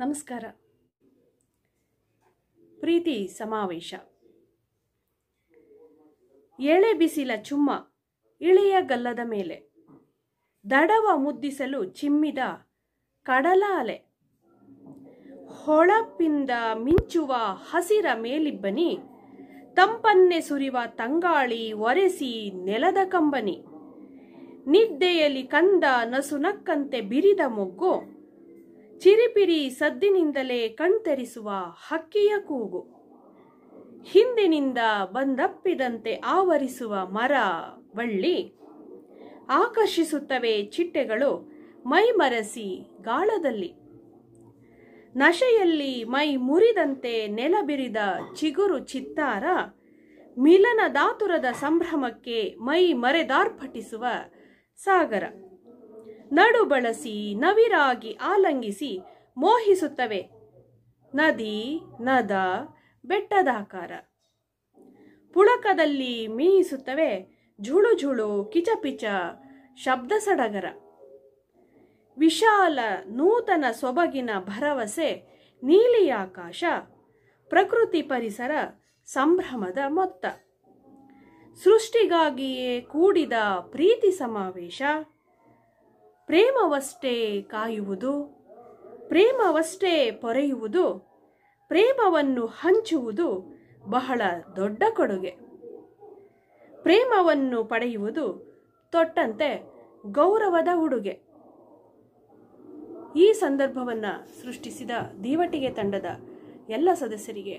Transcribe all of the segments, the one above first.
ನಮಸ್ಕಾರ ಪ್ರೀತಿ ಸಮಾವೇಶ ಎಳೆ ಬಿಸಿಲ ಚುಮ್ಮ ಇಳಿಯ ಗಲ್ಲದ ಮೇಲೆ ದಡವ ಮುದ್ದಿಸಲು ಚಿಮ್ಮಿದ ಕಡಲ ಅಲೆ ಹೊಳಪಿಂದ ಮಿಂಚುವ ಹಸಿರ ಮೇಲಿಬ್ಬನಿ ತಂಪನ್ನೆ ಸುರಿವ ತಂಗಾಳಿ ಒರೆಸಿ ನೆಲದ ಕಂಬನಿ ನಿದ್ದೆಯಲ್ಲಿ ಕಂದ ನಸುನಕ್ಕಂತೆ ಬಿರಿದ ಮೊಗ್ಗು ಚಿರಿಪಿರಿ ಸದ್ದಿನಿಂದಲೇ ಕಣ್ತರಿಸುವ ಹಕ್ಕಿಯ ಕೂಗು ಹಿಂದಿನಿಂದ ಬಂದಪ್ಪಿದಂತೆ ಆವರಿಸುವ ಮರ ಬಳ್ಳಿ ಆಕರ್ಷಿಸುತ್ತವೆ ಚಿಟ್ಟೆಗಳು ಮೈಮರೆಸಿ ಗಾಳದಲ್ಲಿ ನಶೆಯಲ್ಲಿ ಮೈ ಮುರಿದಂತೆ ನೆಲಬಿರಿದ ಚಿಗುರು ಚಿತ್ತಾರ ದಾತುರದ ಸಂಭ್ರಮಕ್ಕೆ ಮೈ ಮರೆದಾರ್ಪಟಿಸುವ ಸಾಗರ ನಡು ಬಳಸಿ ನವಿರಾಗಿ ಆಲಂಗಿಸಿ ಮೋಹಿಸುತ್ತವೆ ನದಿ ನದ ಬೆಟ್ಟದಾಕಾರ ಪುಳಕದಲ್ಲಿ ಮೀಯಿಸುತ್ತವೆ ಝುಳು ಝುಳು ಕಿಚಪಿಚ ಶಬ್ದ ಸಡಗರ ವಿಶಾಲ ನೂತನ ಸೊಬಗಿನ ಭರವಸೆ ನೀಲಿಯಾಕಾಶ ಪ್ರಕೃತಿ ಪರಿಸರ ಸಂಭ್ರಮದ ಮೊತ್ತ ಸೃಷ್ಟಿಗಾಗಿಯೇ ಕೂಡಿದ ಪ್ರೀತಿ ಸಮಾವೇಶ ಪ್ರೇಮವಷ್ಟೇ ಕಾಯುವುದು ಪ್ರೇಮವಷ್ಟೇ ಪೊರೆಯುವುದು ಪ್ರೇಮವನ್ನು ಹಂಚುವುದು ಬಹಳ ದೊಡ್ಡ ಕೊಡುಗೆ ಪ್ರೇಮವನ್ನು ಪಡೆಯುವುದು ತೊಟ್ಟಂತೆ ಗೌರವದ ಉಡುಗೆ ಈ ಸಂದರ್ಭವನ್ನು ಸೃಷ್ಟಿಸಿದ ದೀವಟಿಗೆ ತಂಡದ ಎಲ್ಲ ಸದಸ್ಯರಿಗೆ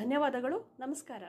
ಧನ್ಯವಾದಗಳು ನಮಸ್ಕಾರ